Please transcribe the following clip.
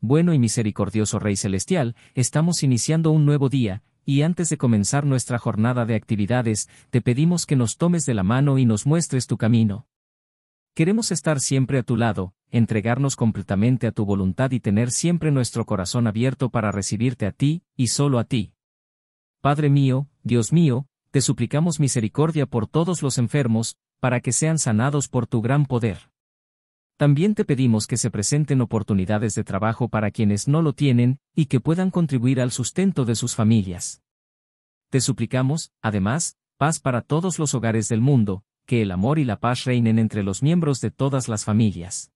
Bueno y misericordioso Rey Celestial, estamos iniciando un nuevo día, y antes de comenzar nuestra jornada de actividades, te pedimos que nos tomes de la mano y nos muestres tu camino. Queremos estar siempre a tu lado, entregarnos completamente a tu voluntad y tener siempre nuestro corazón abierto para recibirte a ti, y solo a ti. Padre mío, Dios mío, te suplicamos misericordia por todos los enfermos, para que sean sanados por tu gran poder. También te pedimos que se presenten oportunidades de trabajo para quienes no lo tienen, y que puedan contribuir al sustento de sus familias. Te suplicamos, además, paz para todos los hogares del mundo, que el amor y la paz reinen entre los miembros de todas las familias.